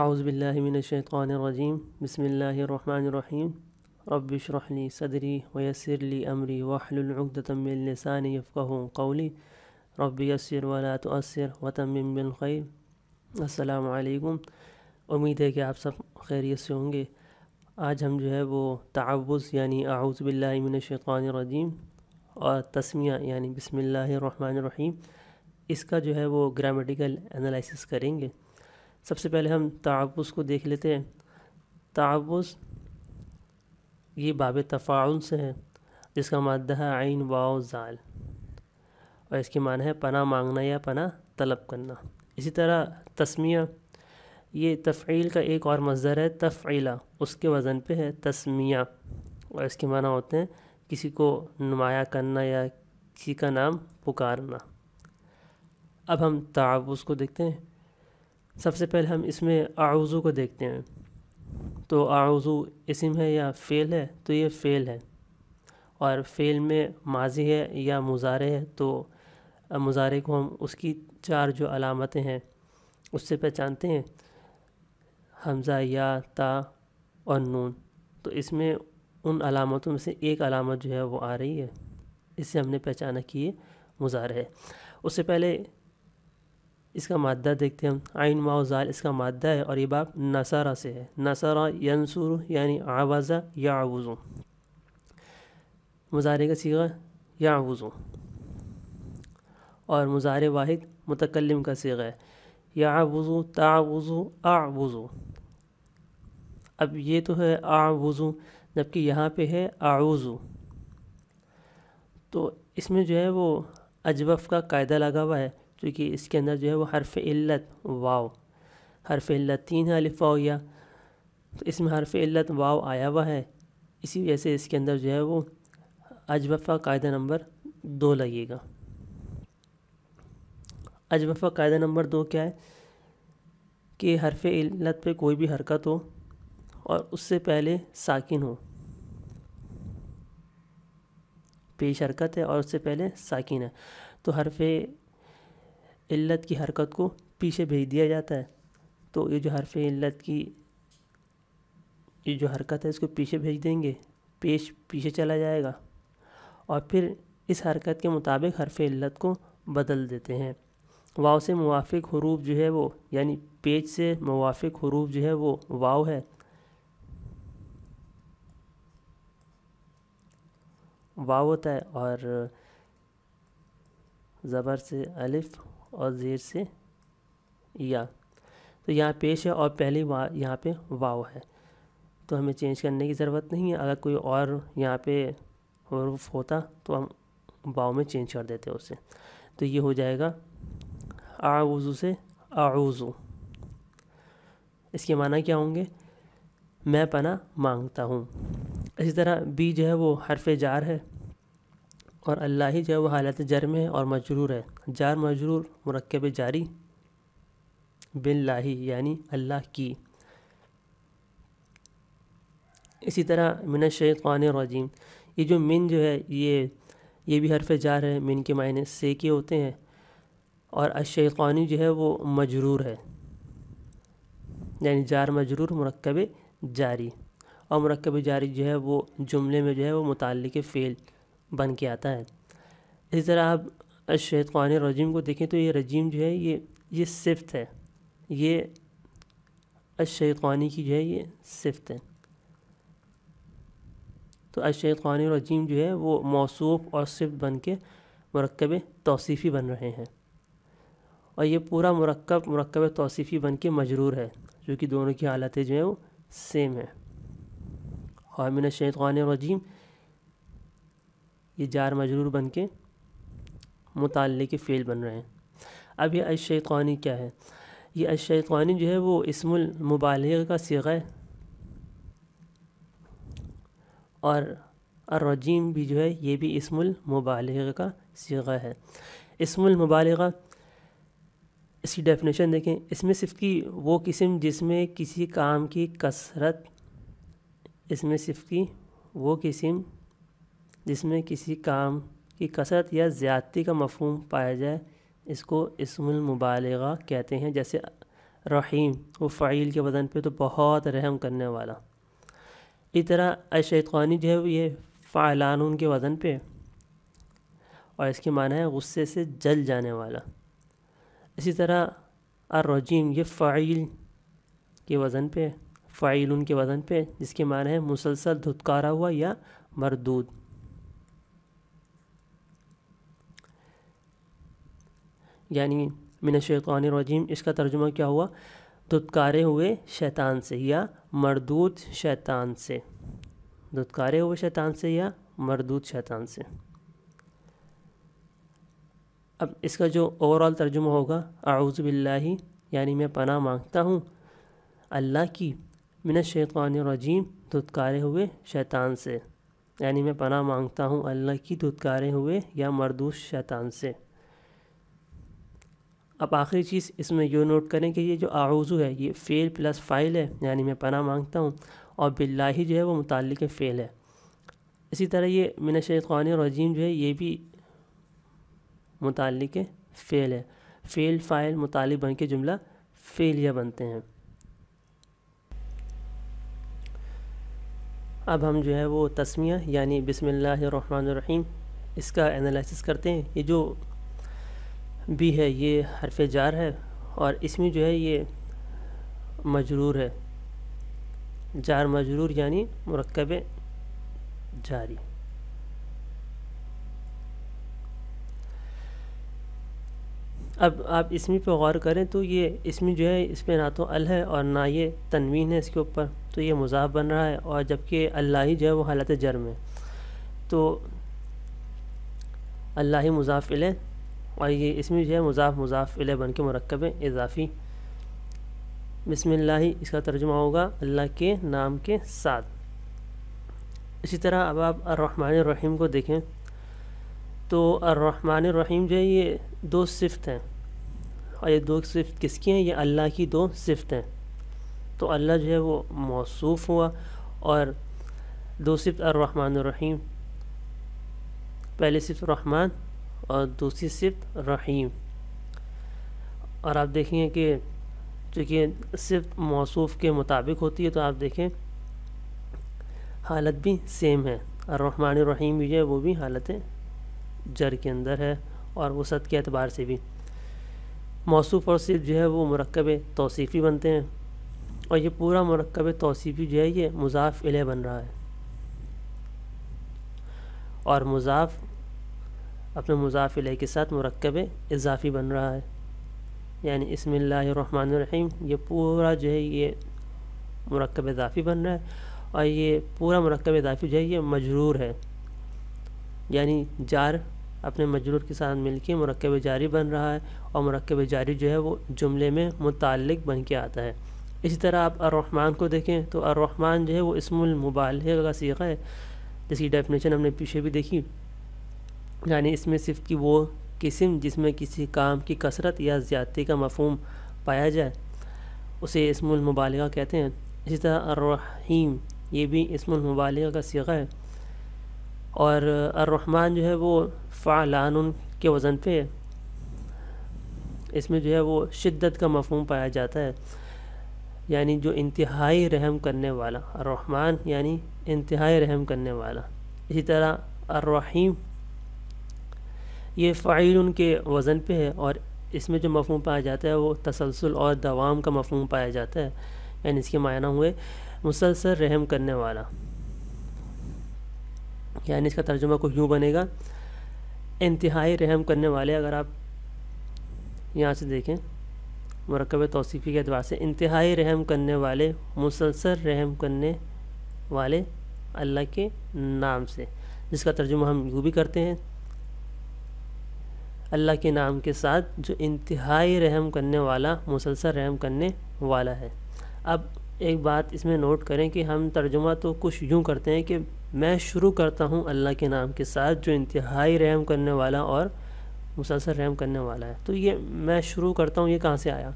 आउज़बिल्लिमिनशैतरजीम बसमीम रबली सदरी वयसरली अमरी वाहलतमिलसानी कौली रबी यसर वाला तो असर असलकुम उम्मीद है कि आप सब खैरियत से होंगे आज हम जो है वो तवज़ यानी आउज़बिल्लिमिनशैतरजीम और तस्मिया यानी बसमिल्लर इसका जो है वो ग्रामेटिकल एनालिसिस करेंगे सबसे पहले हम ताबुस को देख लेते हैं ताबुस ये बाब तफ़ाउन से है जिसका मादा है आइन वाओ ज़ाल और इसके मान है पना मांगना या पना तलब करना इसी तरह तस्मिया ये तफ़ील का एक और मज़र है तफ़ीला उसके वज़न पे है तस्मिया और इसके माना होते हैं किसी को नुमाया करना या किसी का नाम पुकारना अब हम ताबुस को देखते हैं सबसे पहले हम इसमें आज़ू को देखते हैं तो आज़ू इसम है या फ़ेल है तो ये फ़ेल है और फ़ेल में माजी है या मुजारे है तो मुजारे को हम उसकी चार जो अलामतें हैं उससे पहचानते हैं हमज़ा या ता और नून तो इसमें उन अलामतों में से एक अलामत जो है वो आ रही है इससे हमने पहचाना कि ये मुजारे है उससे पहले इसका मादा देखते हैं आइन माओजाल इसका मादा है और ये बाप नसारा से है नसारा यंसुर यानी आवाज़ा या आवज़ों मुजारे का सीगा या आवज़ों और मुजारे वाहिद मुतकलम का सीगा है या आबूज़ू तावज़ू आबूज़ू अब ये तो है आवज़ू जबकि यहाँ पे है आउज़ू तो इसमें जो है वो अजवफ़ का कायदा लगा हुआ है क्योंकि इसके अंदर जो है वो हरफ इल्लत वाव हरफ इल्लत तीन है अलिफ वाव या तो इसमें हरफ इल्लत वाव आया हुआ है इसी वजह से इसके अंदर जो है वो अजवफ़ा कायदा नंबर दो लगेगा अजवफ़ा कायदा नंबर दो क्या है कि हरफ इल्लत पे कोई भी हरकत हो और उससे पहले साकिन हो पेश हरकत है और उससे पहले साकिन है तो हरफ इल्लत की हरकत को पीछे भेज दिया जाता है तो ये जो हरफ इल्लत की ये जो हरकत है इसको पीछे भेज देंगे पेश पीछे चला जाएगा और फिर इस हरकत के मुताबिक हरफ इल्लत को बदल देते हैं वाव से मुआफ़ हरूफ जो है वो यानी पेज से मुआफ़ हरूफ जो है वो वाव है वाव होता है और ज़बर से अलिफ़ और जेर से या तो यहाँ पेश है और पहली वा यहाँ पे वाव है तो हमें चेंज करने की ज़रूरत नहीं है अगर कोई और यहाँ पे हरूफ होता तो हम वाव में चेंज कर देते उसे तो ये हो जाएगा आवज़ू से आवज़ू इसके माना क्या होंगे मैं पना मांगता हूँ इसी तरह बी जो है वो हरफ जार है और अल्लाह ही जो है वह हालत जर में है और मजरूर है जार मजरूर मरकब जारी बिन लाही यानी अल्लाह की इसी तरह मिन शैतान रजीम ये जो मिन जो है ये ये भी हरफ जार है मिन के मायने से के होते हैं और अशैतानी जो है वो मजरूर है यानी जार मजरूर मरकब जारी और मरकब जारी जो है वो जुमले में जो है वो मुतल फ़ेल बन के आता है इसी तरह आप कौन रजीम को देखें तो ये रजीम जो है ये ये सिफ्त है ये कौनी की जो है ये सिफ्त है तो कौन रजीम जो है वो मौसूफ और सिफ्त बन के मरकब तोसीफ़ी बन रहे हैं और ये पूरा मरकब मरकब तोसीफ़ी बन के मजरूर है जो कि दोनों की हालतें जो हैं वो सेम हैं हामिन शैतवान रजीम ये जार मजरूर बन के मुताल के फ़ेल बन रहे हैं अब ये अशैतवानी क्या है ये अशैतवानी जो है वो इसमुल मुबाल का सगा है और अर्रजीम भी जो है ये भी इसमुल मुबाल का सगा है इसमुल मुबाल इसकी डेफिनेशन देखें इसमें सिर्फ की वो किस्म जिसमें किसी काम की कसरत इसमें सिर्फ की वो किस्म जिसमें किसी काम की कसरत या ज़्यादती का मफहम पाया जाए इसको इसमुल मुबालगा कहते हैं जैसे रहीम व फाइल के वज़न पे तो बहुत रहम करने वाला इस तरह अशानी जो है ये फ़ालान के वज़न पे और इसके माना है गुस्से से जल जाने वाला इसी तरह अरजीम ये फ़ाइल के वज़न पे फ़ाइल उनके वज़न पे जिसके माना है मुसलसल धुतकारा हुआ या मरदूद यानी मिन रजीम इसका तर्जुमा क्या हुआ दुदकारे हुए शैतान से या मरदूत शैतान से दुदकारे हुए शैतान से या मरदूत शैतान से अब इसका जो ओवरऑल तर्जुमा होगा बिल्ला यानी मैं पना मांगता हूँ अल्लाह की मिन रजीम दुदकारे हुए शैतान से यानी मैं पना मांगता हूँ अल्लाह की दुदकारे हुए या मरदूत शैतान से अब आखिरी चीज़ इसमें यो नोट करें कि ये जो आउज़ू है ये फ़ेल प्लस फ़ाइल है यानी मैं पना मांगता हूँ और बिल्लाही जो है वो मुतल फ़ेल है इसी तरह ये मिन शैतान रजीम जो है ये भी मुतल फ़ेल है फ़ेल फ़ाइल मुतल बन के जुमला फ़ेलिया बनते हैं अब हम जो है वो तस्मिया यानी बिसमीम इसका एनालिसिस करते हैं ये जो भी है ये हरफ जार है और इसमें जो है ये मजरूर है जार मजरूर यानी मरकब जारी अब आप इसमें पर गौर करें तो ये इसमें जो है इस पर ना तो अल है और ना ये तनवीन है इसके ऊपर तो ये मज़ाह बन रहा है और जबकि अल्लाह ही जो है वो हालत जर्म है तो अल्लाह ही मुजाफिल है और ये इसमें जो है मुजाफ मुजाफ इले बन के मरकब इजाफ़ी बिसमिल्लाह इसका तर्जुमा होगा अल्लाह के नाम के साथ इसी तरह अब आप अर्रहमान रहीम को देखें तो अर्रहमान रहीम जो है ये दो सिफ्त हैं और ये दो सिफ्त किसकी हैं ये अल्लाह की दो सिफ्त हैं तो अल्लाह जो है वो मौसूफ़ हुआ और दो सिफ्त अर्रहमान रहीम पहले सिर्फ रहमान और दूसरी सिर्फ रहीम और आप देखेंगे कि चूँकि सिर्फ मौसूफ़ के मुताबिक होती है तो आप देखें हालत भी सेम है और रहमान रहीम भी है वो भी हालत जर के अंदर है और वसत के अतबार से भी मौसूफ़ और सिर्फ जो है वो मरकब तोसीफ़ी बनते हैं और ये पूरा मरकब तोसीफ़ी जो है ये मुजाफ़ इले बन रहा है और मुजाफ़ अपने मुजाफिल के साथ मरकब इजाफ़ी बन रहा है यानी इसमीम ये पूरा जो है ये मरकब इजाफ़ी बन रहा है और ये पूरा मरकब इजाफ़ी जो है ये मजरूर है यानी जार अपने मजरूर के साथ मिल के मरकब जारी बन रहा है और मरकब जारी जो है वो जुमले में मुतल बन के आता है इसी तरह आप अरहमान को देखें तो अरहमान जो है वो इसमुल का सीखा है जिसकी डेफिनेशन हमने पीछे भी देखी यानी इसमें सिर्फ की वो किस्म जिसमें किसी काम की कसरत या ज़्यादती का मफहम पाया जाए उसे इसमुलमबालगा कहते हैं इसी तरह अर्रहीम ये भी इसमुलमबालगा का सीगा है और अर्रहमान जो है वो फ़ालान के वज़न पे है इसमें जो है वो शिद्दत का मफहम पाया जाता है यानी जो इंतहाई रहम करने वाला रहमान यानी इंतहाई रहम करने वाला इसी तरह अर्रहीम ये फ़ाइल उनके वज़न पे है और इसमें जो मफहम पाया जाता है वो तसलसल और दवाम का मफहम पाया जाता है यानी इसके मायना हुए मुसलसल रहम करने वाला यानी इसका तर्जुमा कुछ यूँ बनेगा इंतहाई रहम करने वाले अगर आप यहाँ से देखें मरकब तोसीफ़ी के अतबार से इंतहाई रहम करने वाले मुसलसल रहम करने वाले अल्लाह के नाम से जिसका तर्जुमा हम यूँ भी करते हैं अल्लाह के नाम के साथ जो इंतहाई रहम करने वाला मुसलसल रहम करने वाला है अब एक बात इसमें नोट करें कि हम तर्जुमा तो कुछ यूँ करते हैं कि मैं शुरू करता हूँ अल्लाह के नाम के साथ जो इंतहाई रहम करने वाला और मुसलसल रहम करने वाला है तो ये मैं शुरू करता हूँ ये कहाँ से आया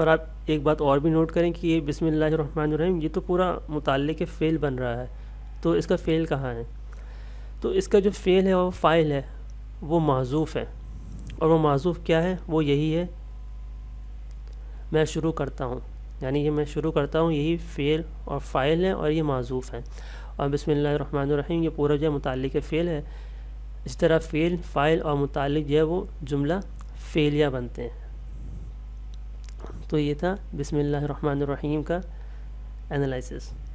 और आप एक बात और भी नोट करें कि ये बिसमीम ये तो पूरा मुतल के फ़ेल बन रहा है तो इसका फ़ेल कहाँ है तो इसका जो फ़ेल है और फ़ाइल है वो माजूफ़ है और वो माजूफ़ क्या है वो यही है मैं शुरू करता हूँ यानी ये मैं शुरू करता हूँ यही फ़ेल और फ़ाइल है और ये माजूफ़ है और बसमीम ये पूरा जो है मुतल फ़ेल है इस तरह फ़ेल फ़ाइल और मुतल जो है वो जुमला फ़ेलिया बनते हैं तो ये था बसमीम का एनालिसिस